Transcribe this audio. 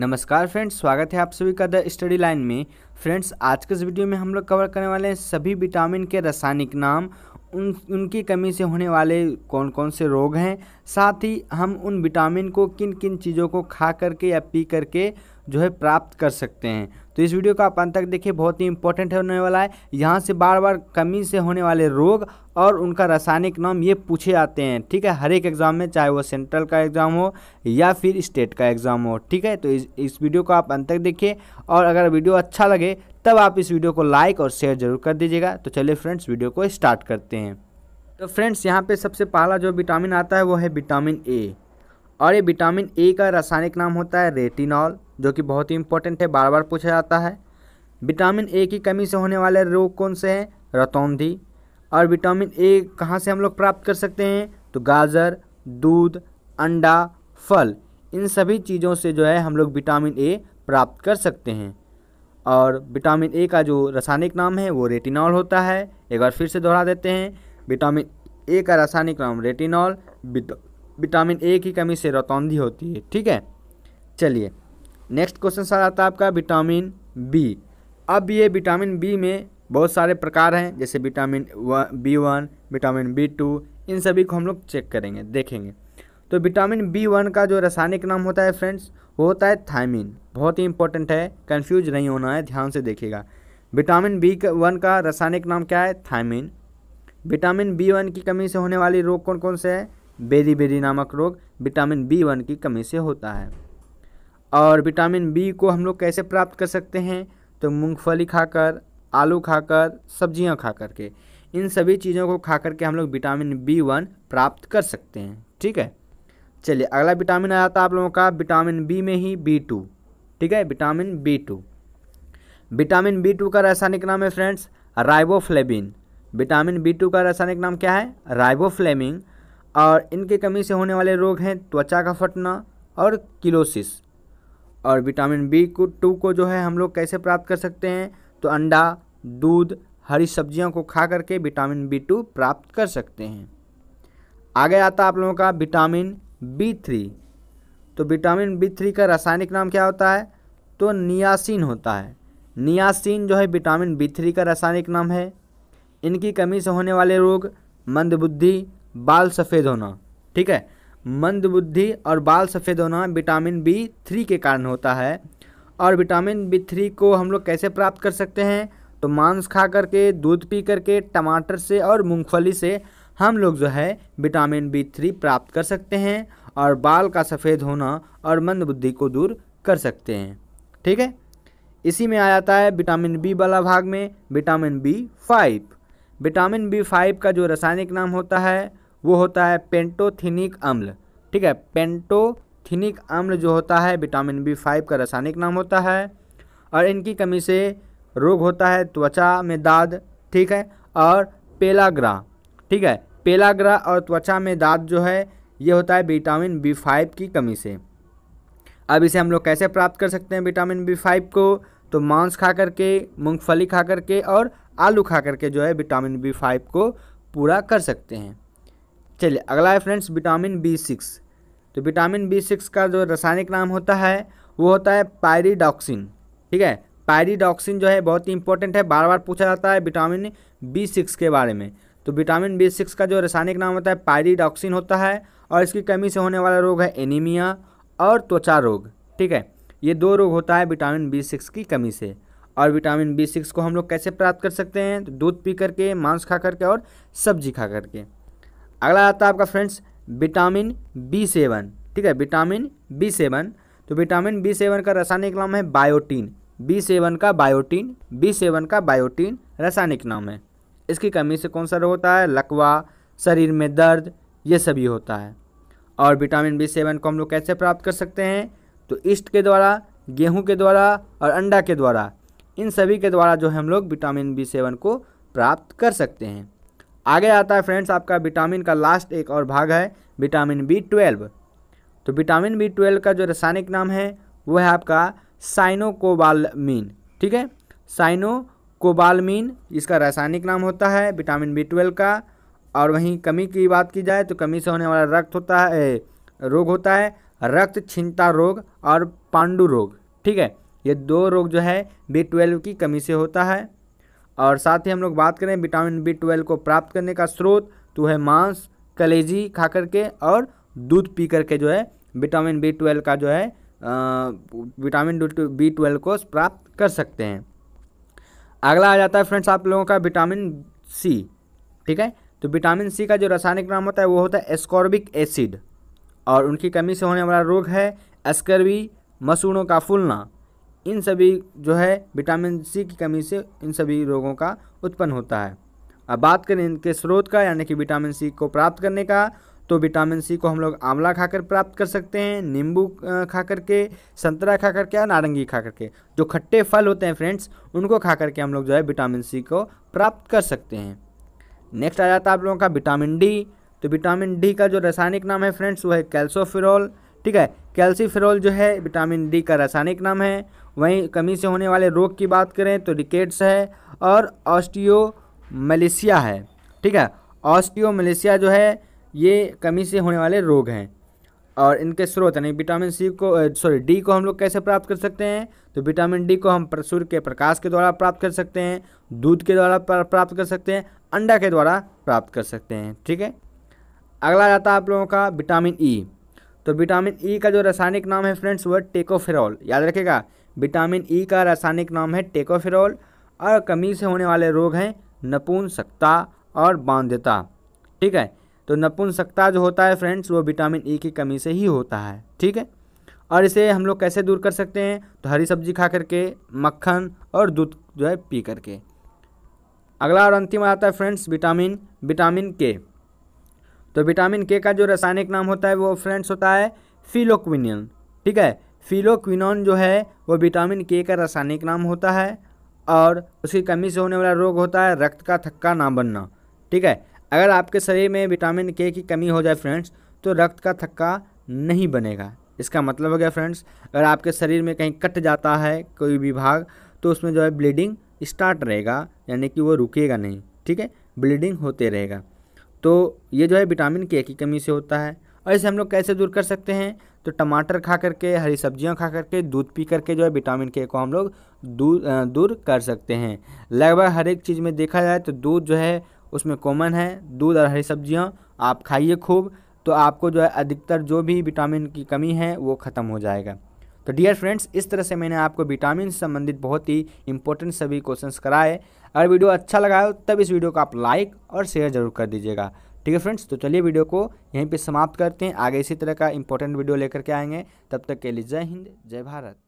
नमस्कार फ्रेंड्स स्वागत है आप सभी का द स्टडी लाइन में फ्रेंड्स आज के इस वीडियो में हम लोग कवर करने वाले हैं सभी विटामिन के रासायनिक नाम उन उनकी कमी से होने वाले कौन कौन से रोग हैं साथ ही हम उन विटामिन को किन किन चीज़ों को खा करके या पी करके जो है प्राप्त कर सकते हैं तो इस वीडियो को आप अंत तक देखिए बहुत ही इंपॉर्टेंट होने वाला है यहाँ से बार बार कमी से होने वाले रोग और उनका रासायनिक नाम ये पूछे जाते हैं ठीक है हर एक एग्ज़ाम में चाहे वो सेंट्रल का एग्ज़ाम हो या फिर स्टेट का एग्ज़ाम हो ठीक है तो इस इस वीडियो को आप अंत तक देखिए और अगर वीडियो अच्छा लगे तब आप इस वीडियो को लाइक और शेयर जरूर कर दीजिएगा तो चलिए फ्रेंड्स वीडियो को स्टार्ट करते हैं तो फ्रेंड्स यहाँ पे सबसे पहला जो विटामिन आता है वो है विटामिन ए और ये विटामिन ए का रासायनिक नाम होता है रेटिनॉल जो कि बहुत ही इंपॉर्टेंट है बार बार पूछा जाता है विटामिन ए की कमी से होने वाले रोग कौन से हैं रतौंधी और विटामिन ए कहाँ से हम लोग प्राप्त कर सकते हैं तो गाजर दूध अंडा फल इन सभी चीज़ों से जो है हम लोग विटामिन ए प्राप्त कर सकते हैं और विटामिन ए का जो रासायनिक नाम है वो रेटिनॉल होता है एक बार फिर से दोहरा देते हैं विटामिन ए का रासायनिक नाम रेटिनॉल विटामिन ए की कमी से रतौंधी होती है ठीक है चलिए नेक्स्ट क्वेश्चन सर आता है आपका विटामिन बी अब ये विटामिन बी में बहुत सारे प्रकार हैं जैसे vitamin B one vitamin B two इन सभी को हम लोग चेक करेंगे देखेंगे तो विटामिन बी वन का जो रासायनिक नाम होता है फ्रेंड्स वो होता है थायमिन बहुत ही इंपॉर्टेंट है कन्फ्यूज नहीं होना है ध्यान से देखिएगा विटामिन बी वन का रासायनिक नाम क्या है थायमिन विटामिन बी वन की कमी से होने वाली रोग कौन कौन से है बेरी बेरी नामक रोग विटामिन बी वन की कमी से होता है और विटामिन बी को हम लोग कैसे प्राप्त कर सकते हैं तो मूँगफली खाकर आलू खाकर सब्जियां खा करके इन सभी चीज़ों को खा करके हम लोग विटामिन बी वन प्राप्त कर सकते हैं ठीक है चलिए अगला विटामिन आ जाता है आप लोगों का विटामिन बी में ही बी टू ठीक है vitamin B two vitamin B two का रासायनिक नाम है friends riboflavin vitamin B two का रासायनिक नाम क्या है राइबोफ्लेमिंग और इनके कमी से होने वाले रोग हैं त्वचा का फटना और किलोसिस और विटामिन बी को टू को जो है हम लोग कैसे प्राप्त कर सकते हैं तो अंडा दूध हरी सब्जियों को खा करके विटामिन बी टू प्राप्त कर सकते हैं आगे आता आप लोगों का विटामिन बी थ्री तो विटामिन बी थ्री का रासायनिक नाम क्या होता है तो नियासिन होता है नियासिन जो है विटामिन बी थ्री का रासायनिक नाम है इनकी कमी से होने वाले रोग मंदबुद्धि बाल सफ़ेद होना ठीक है मंदबुद्धि और बाल सफ़ेद होना विटामिन बी थ्री के कारण होता है और विटामिन बी थ्री को हम लोग कैसे प्राप्त कर सकते हैं तो मांस खा करके दूध पी करके टमाटर से और मूंगफली से हम लोग जो है विटामिन बी थ्री प्राप्त कर सकते हैं और बाल का सफ़ेद होना और मंदबुद्धि को दूर कर सकते हैं ठीक है इसी में आ जाता है विटामिन बी वाला भाग में vitamin B five vitamin B five का जो रासायनिक नाम होता है वो होता है पेंटोथिनिक अम्ल ठीक है पेंटोथिनिक अम्ल जो होता है विटामिन बी फाइव का रासायनिक नाम होता है और इनकी कमी से रोग होता है त्वचा में दाद ठीक है और पेलाग्रा ठीक है पेला ग्रह और त्वचा में दाद जो है ये होता है विटामिन बी फाइव की कमी से अब इसे हम लोग कैसे प्राप्त कर सकते हैं विटामिन बी फाइव को तो मांस खा करके मूँगफली खा करके और आलू खा करके जो है विटामिन बी फाइव को पूरा कर सकते हैं चलिए अगला है फ्रेंड्स विटामिन बी सिक्स तो विटामिन बी सिक्स का जो रासायनिक नाम होता है वो होता है पायरीडॉक्सिन ठीक है पायरीडॉक्सिन जो है बहुत ही इंपॉर्टेंट है बार बार पूछा जाता है विटामिन बी सिक्स के बारे में तो विटामिन बी सिक्स का जो रासायनिक नाम होता है पायरीडॉक्सिन होता है और इसकी कमी से होने वाला रोग है एनीमिया और त्वचा रोग ठीक है ये दो रोग होता है विटामिन बी सिक्स की कमी से और विटामिन बी सिक्स को हम लोग कैसे प्राप्त कर सकते हैं तो दूध पी करके मांस खा करके और सब्जी खा करके अगला आता है आपका फ्रेंड्स विटामिन बी सेवन ठीक है विटामिन बी सेवन तो विटामिन बी सेवन का रासायनिक नाम है बायोटीन बी सेवन का बायोटीन बी सेवन का बायोटीन रासायनिक नाम है इसकी कमी से कौन सा रोग होता है लकवा शरीर में दर्द ये सभी होता है और विटामिन बी सेवन को हम लोग कैसे प्राप्त कर सकते हैं तो ईस्ट के द्वारा गेहूं के द्वारा और अंडा के द्वारा इन सभी के द्वारा जो है हम लोग विटामिन बी सेवन को प्राप्त कर सकते हैं आगे आता है फ्रेंड्स आपका विटामिन का लास्ट एक और भाग है विटामिन बी ट्वेल्व तो विटामिन बी ट्वेल्व का जो रासायनिक नाम है वो है आपका साइनोकोबालमीन ठीक है साइनो कोबालमीन इसका रासायनिक नाम होता है विटामिन बी ट्वेल्व का और वहीं कमी की बात की जाए तो कमी से होने वाला रक्त होता है रोग होता है रक्त छिंता रोग और पांडु रोग ठीक है ये दो रोग जो है बी ट्वेल्व की कमी से होता है और साथ ही हम लोग बात करें विटामिन बी ट्वेल्व को प्राप्त करने का स्रोत तो है मांस कलेजी खा करके और दूध पी करके जो है विटामिन बी ट्वेल्व का जो है विटामिन बी ट्वेल्व को प्राप्त कर सकते हैं अगला आ जाता है फ्रेंड्स आप लोगों का विटामिन सी ठीक है तो विटामिन सी का जो रासायनिक नाम होता है वो होता है एस्कॉर्बिक एसिड और उनकी कमी से होने वाला रोग है अस्कर्वी मसूड़ों का फूलना इन सभी जो है विटामिन सी की कमी से इन सभी रोगों का उत्पन्न होता है अब बात करें इनके स्रोत का यानी कि विटामिन सी को प्राप्त करने का तो विटामिन सी को हम लोग आंवला खाकर प्राप्त कर सकते हैं नींबू खा करके संतरा खा करके या नारंगी खा करके जो खट्टे फल होते हैं फ्रेंड्स उनको खा करके हम लोग जो है विटामिन सी को प्राप्त कर सकते हैं नेक्स्ट आ जाता है आप लोगों का विटामिन डी तो विटामिन डी का जो रासायनिक नाम है फ्रेंड्स वो है कैल्सोफिरोल ठीक है कैल्सीफिरोल जो है विटामिन डी का रासायनिक नाम है वहीं कमी से होने वाले रोग की बात करें तो रिकेट्स है और ऑस्टियो मलेशिया है ठीक है ऑस्टियो मलेशिया जो है ये कमी से होने वाले रोग हैं और इनके स्रोत यानी विटामिन सी को सॉरी डी को हम लोग कैसे प्राप्त कर सकते हैं तो विटामिन डी को हम सूर्य के प्रकाश के द्वारा प्राप्त कर सकते हैं दूध के द्वारा प्राप्त कर सकते हैं अंडा के द्वारा प्राप्त कर सकते हैं ठीक है अगला जाता है आप लोगों का विटामिन ई तो विटामिन ई का जो रासायनिक नाम है फ्रेंड्स वो टेकोफेरॉल याद रखेगा विटामिन ई का रासायनिक नाम है टेकोफेरॉल और कमी से होने वाले रोग हैं नपुंसकता और बांधता ठीक है तो नपुंसकता जो होता है फ्रेंड्स वो विटामिन ई e की कमी से ही होता है ठीक है और इसे हम लोग कैसे दूर कर सकते हैं तो हरी सब्जी खा करके मक्खन और दूध जो है पी करके अगला और अंतिम आता है फ्रेंड्स विटामिन विटामिन के तो विटामिन के का जो रासायनिक नाम होता है वो फ्रेंड्स होता है फिलोक्विनियन ठीक है फिलोक्विनॉन जो है वो विटामिन के का रासायनिक नाम होता है और उसकी कमी से होने वाला रोग होता है रक्त का थक्का ना बनना ठीक है अगर आपके शरीर में विटामिन के की कमी हो जाए फ्रेंड्स तो रक्त का थक्का नहीं बनेगा इसका मतलब हो गया फ्रेंड्स अगर आपके शरीर में कहीं कट जाता है कोई भी भाग तो उसमें जो है ब्लीडिंग स्टार्ट रहेगा यानी कि वो रुकेगा नहीं ठीक है ब्लीडिंग होते रहेगा तो ये जो है विटामिन के की कमी से होता है और इसे हम लोग कैसे दूर कर सकते हैं तो टमाटर खा करके हरी सब्जियां खा करके दूध पी करके जो है विटामिन के को हम लोग दूर दूर कर सकते हैं लगभग हर एक चीज़ में देखा जाए तो दूध जो है उसमें कॉमन है दूध और हरी सब्जियाँ आप खाइए खूब तो आपको जो है अधिकतर जो भी विटामिन की कमी है वो ख़त्म हो जाएगा तो डियर फ्रेंड्स इस तरह से मैंने आपको विटामिन से संबंधित बहुत ही इंपॉर्टेंट सभी क्वेश्चंस कराए अगर वीडियो अच्छा लगा हो तब इस वीडियो को आप लाइक और शेयर जरूर कर दीजिएगा ठीक है फ्रेंड्स तो चलिए वीडियो को यहीं पे समाप्त करते हैं आगे इसी तरह का इंपॉर्टेंट वीडियो लेकर के आएंगे तब तक के लिए जय हिंद जय भारत